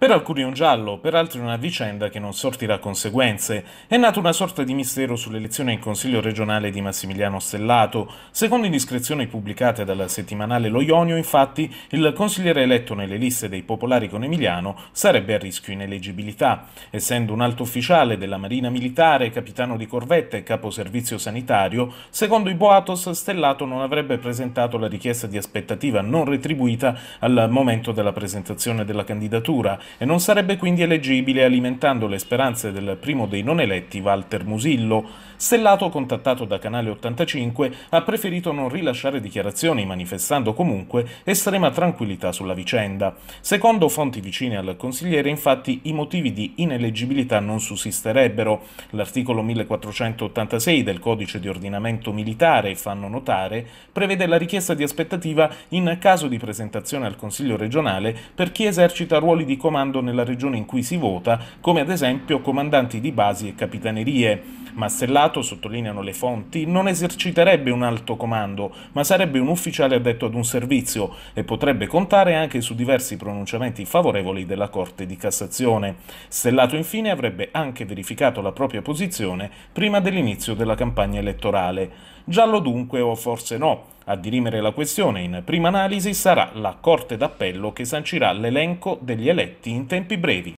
Per alcuni è un giallo, per altri una vicenda che non sortirà conseguenze. È nato una sorta di mistero sull'elezione in Consiglio regionale di Massimiliano Stellato. Secondo indiscrezioni pubblicate dal settimanale Lo Ionio, infatti, il consigliere eletto nelle liste dei popolari con Emiliano sarebbe a rischio ineleggibilità. Essendo un alto ufficiale della Marina Militare, capitano di corvette e capo servizio sanitario, secondo i Boatos Stellato non avrebbe presentato la richiesta di aspettativa non retribuita al momento della presentazione della candidatura e non sarebbe quindi eleggibile alimentando le speranze del primo dei non eletti Walter Musillo. Stellato, contattato da Canale 85, ha preferito non rilasciare dichiarazioni manifestando comunque estrema tranquillità sulla vicenda. Secondo fonti vicine al consigliere infatti i motivi di ineleggibilità non sussisterebbero. L'articolo 1486 del codice di ordinamento militare, fanno notare, prevede la richiesta di aspettativa in caso di presentazione al Consiglio regionale per chi esercita ruoli di comando comando nella regione in cui si vota, come ad esempio comandanti di basi e capitanerie ma Stellato, sottolineano le fonti, non eserciterebbe un alto comando, ma sarebbe un ufficiale addetto ad un servizio e potrebbe contare anche su diversi pronunciamenti favorevoli della Corte di Cassazione. Stellato infine avrebbe anche verificato la propria posizione prima dell'inizio della campagna elettorale. Giallo dunque o forse no? A dirimere la questione in prima analisi sarà la Corte d'Appello che sancirà l'elenco degli eletti in tempi brevi.